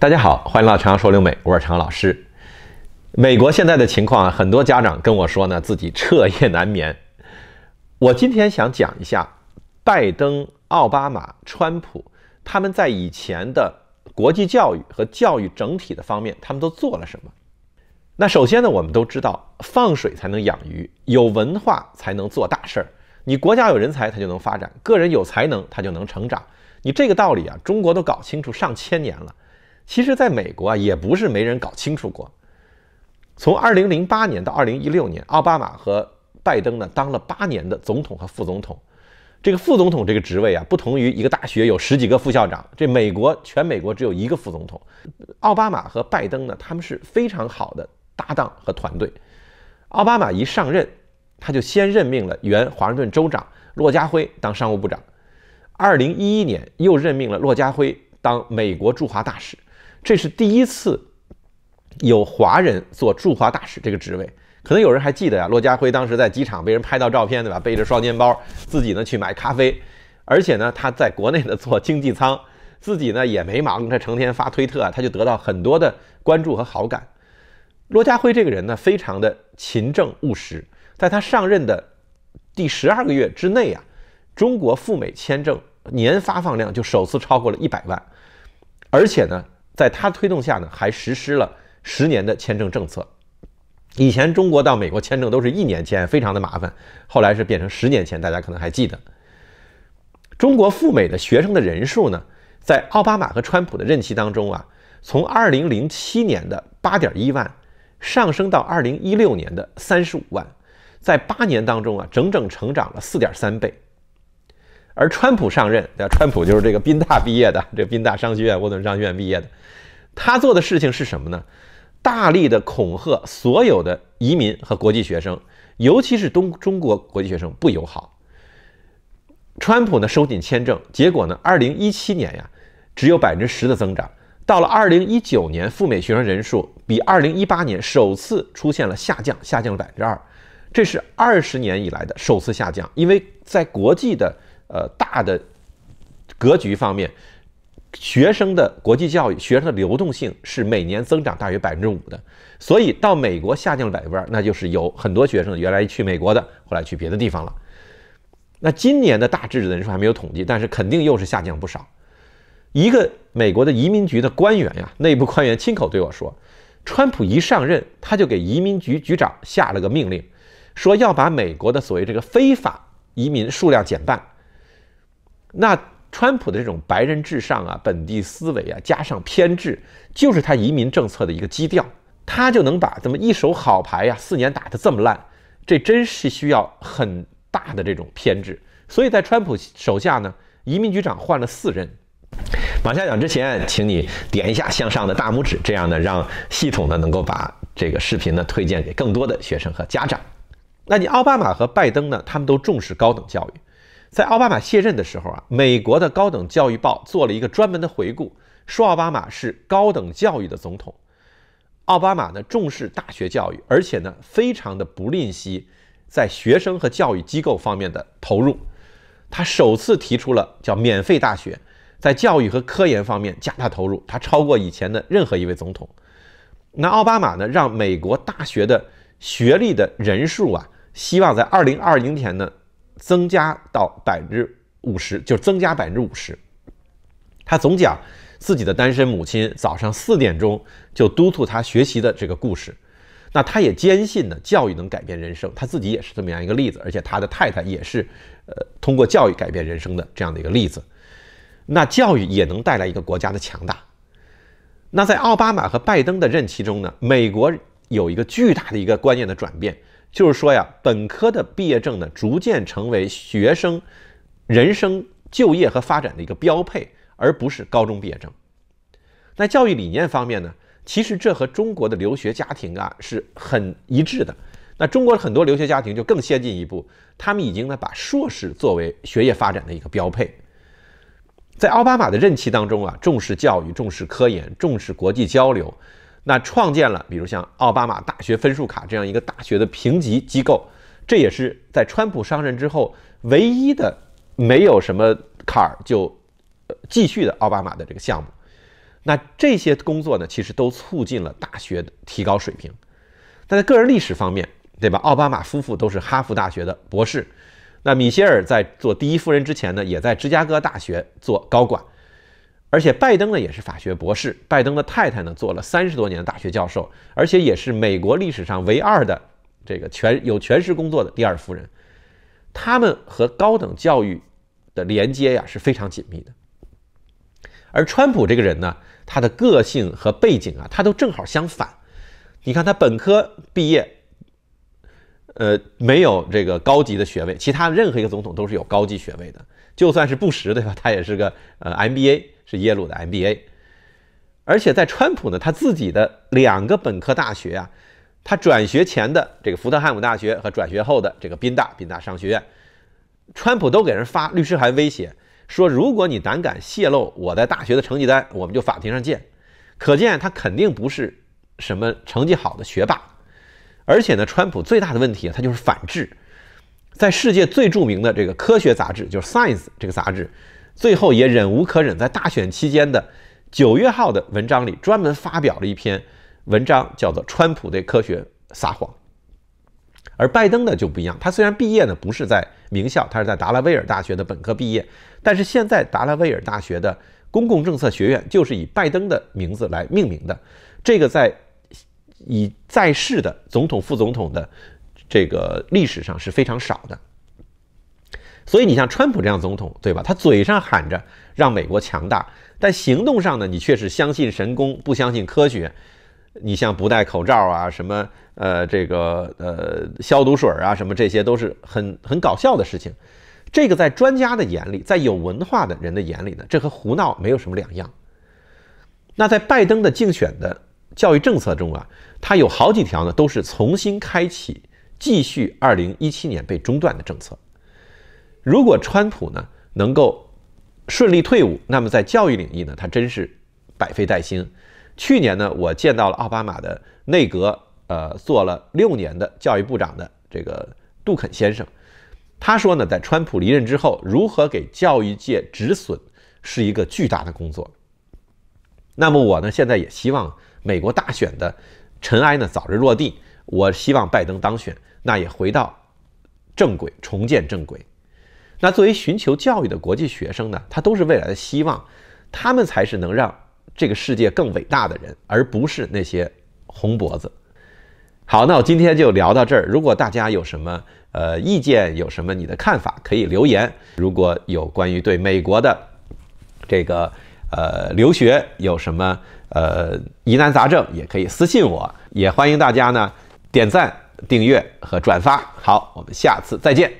大家好，欢迎来到长阳说留美，我是长阳老师。美国现在的情况啊，很多家长跟我说呢，自己彻夜难眠。我今天想讲一下拜登、奥巴马、川普他们在以前的国际教育和教育整体的方面，他们都做了什么。那首先呢，我们都知道放水才能养鱼，有文化才能做大事儿。你国家有人才，它就能发展；个人有才能，它就能成长。你这个道理啊，中国都搞清楚上千年了。其实，在美国啊，也不是没人搞清楚过。从2008年到2016年，奥巴马和拜登呢当了八年的总统和副总统。这个副总统这个职位啊，不同于一个大学有十几个副校长，这美国全美国只有一个副总统。奥巴马和拜登呢，他们是非常好的搭档和团队。奥巴马一上任，他就先任命了原华盛顿州长骆家辉当商务部长。2011年，又任命了骆家辉当美国驻华大使。这是第一次有华人做驻华大使这个职位，可能有人还记得啊，骆家辉当时在机场被人拍到照片，对吧？背着双肩包，自己呢去买咖啡，而且呢他在国内呢坐经济舱，自己呢也没忙，他成天发推特啊，他就得到很多的关注和好感。骆家辉这个人呢，非常的勤政务实，在他上任的第十二个月之内啊，中国赴美签证年发放量就首次超过了一百万，而且呢。在他推动下呢，还实施了十年的签证政策。以前中国到美国签证都是一年签，非常的麻烦。后来是变成十年签，大家可能还记得。中国赴美的学生的人数呢，在奥巴马和川普的任期当中啊，从2007年的8.1万上升到2016年的35万，在八年当中啊，整整成长了4.3倍。而川普上任，对吧？川普就是这个宾大毕业的，这宾大商学院、沃顿商学院毕业的。他做的事情是什么呢？大力的恐吓所有的移民和国际学生，尤其是东中国国际学生不友好。川普呢收紧签证，结果呢，二零一七年呀，只有百分之十的增长。到了二零一九年，赴美学生人数比二零一八年首次出现了下降，下降了百分之二，这是二十年以来的首次下降，因为在国际的。呃，大的格局方面，学生的国际教育学生的流动性是每年增长大约百分之五的，所以到美国下降了百分之二，那就是有很多学生原来去美国的，后来去别的地方了。那今年的大致的人数还没有统计，但是肯定又是下降不少。一个美国的移民局的官员呀，内部官员亲口对我说，川普一上任，他就给移民局局长下了个命令，说要把美国的所谓这个非法移民数量减半。那川普的这种白人至上啊、本地思维啊，加上偏执，就是他移民政策的一个基调。他就能把这么一手好牌呀，四年打得这么烂，这真是需要很大的这种偏执。所以在川普手下呢，移民局长换了四任。马下讲之前，请你点一下向上的大拇指，这样呢，让系统呢能够把这个视频呢推荐给更多的学生和家长。那你奥巴马和拜登呢，他们都重视高等教育。在奥巴马卸任的时候啊，美国的高等教育报做了一个专门的回顾，说奥巴马是高等教育的总统。奥巴马呢重视大学教育，而且呢非常的不吝惜在学生和教育机构方面的投入。他首次提出了叫免费大学，在教育和科研方面加大投入，他超过以前的任何一位总统。那奥巴马呢让美国大学的学历的人数啊，希望在二零二零年呢。增加到百分之五十，就增加百分之五十。他总讲自己的单身母亲早上四点钟就督促他学习的这个故事。那他也坚信呢，教育能改变人生。他自己也是这么样一个例子，而且他的太太也是，呃，通过教育改变人生的这样的一个例子。那教育也能带来一个国家的强大。那在奥巴马和拜登的任期中呢，美国有一个巨大的一个观念的转变。就是说呀，本科的毕业证呢，逐渐成为学生人生就业和发展的一个标配，而不是高中毕业证。那教育理念方面呢，其实这和中国的留学家庭啊是很一致的。那中国的很多留学家庭就更先进一步，他们已经呢把硕士作为学业发展的一个标配。在奥巴马的任期当中啊，重视教育，重视科研，重视国际交流。那创建了，比如像奥巴马大学分数卡这样一个大学的评级机构，这也是在川普上任之后唯一的没有什么坎儿就，呃，继续的奥巴马的这个项目。那这些工作呢，其实都促进了大学的提高水平。那在个人历史方面，对吧？奥巴马夫妇都是哈佛大学的博士。那米歇尔在做第一夫人之前呢，也在芝加哥大学做高管。而且拜登呢也是法学博士，拜登的太太呢做了三十多年的大学教授，而且也是美国历史上唯二的这个全有全职工作的第二夫人，他们和高等教育的连接呀是非常紧密的。而川普这个人呢，他的个性和背景啊，他都正好相反。你看他本科毕业，呃，没有这个高级的学位，其他任何一个总统都是有高级学位的。就算是不什，对吧，他也是个呃 MBA，是耶鲁的 MBA，而且在川普呢，他自己的两个本科大学啊，他转学前的这个福特汉姆大学和转学后的这个宾大宾大商学院，川普都给人发律师函威胁，说如果你胆敢泄露我在大学的成绩单，我们就法庭上见。可见他肯定不是什么成绩好的学霸，而且呢，川普最大的问题啊，他就是反制，在世界最著名的这个科学杂志，就是《Science》这个杂志，最后也忍无可忍，在大选期间的九月号的文章里，专门发表了一篇文章，叫做《川普对科学撒谎》。而拜登呢就不一样，他虽然毕业呢不是在名校，他是在达拉维尔大学的本科毕业，但是现在达拉维尔大学的公共政策学院就是以拜登的名字来命名的。这个在以在世的总统、副总统的。这个历史上是非常少的，所以你像川普这样总统，对吧？他嘴上喊着让美国强大，但行动上呢，你却是相信神功，不相信科学。你像不戴口罩啊，什么呃，这个呃消毒水啊，什么这些都是很很搞笑的事情。这个在专家的眼里，在有文化的人的眼里呢，这和胡闹没有什么两样。那在拜登的竞选的教育政策中啊，他有好几条呢，都是重新开启。继续二零一七年被中断的政策。如果川普呢能够顺利退伍，那么在教育领域呢，他真是百废待兴。去年呢，我见到了奥巴马的内阁，呃，做了六年的教育部长的这个杜肯先生，他说呢，在川普离任之后，如何给教育界止损是一个巨大的工作。那么我呢，现在也希望美国大选的尘埃呢早日落地，我希望拜登当选。那也回到正轨，重建正轨。那作为寻求教育的国际学生呢，他都是未来的希望，他们才是能让这个世界更伟大的人，而不是那些红脖子。好，那我今天就聊到这儿。如果大家有什么呃意见，有什么你的看法，可以留言。如果有关于对美国的这个呃留学有什么呃疑难杂症，也可以私信我。也欢迎大家呢点赞。订阅和转发，好，我们下次再见。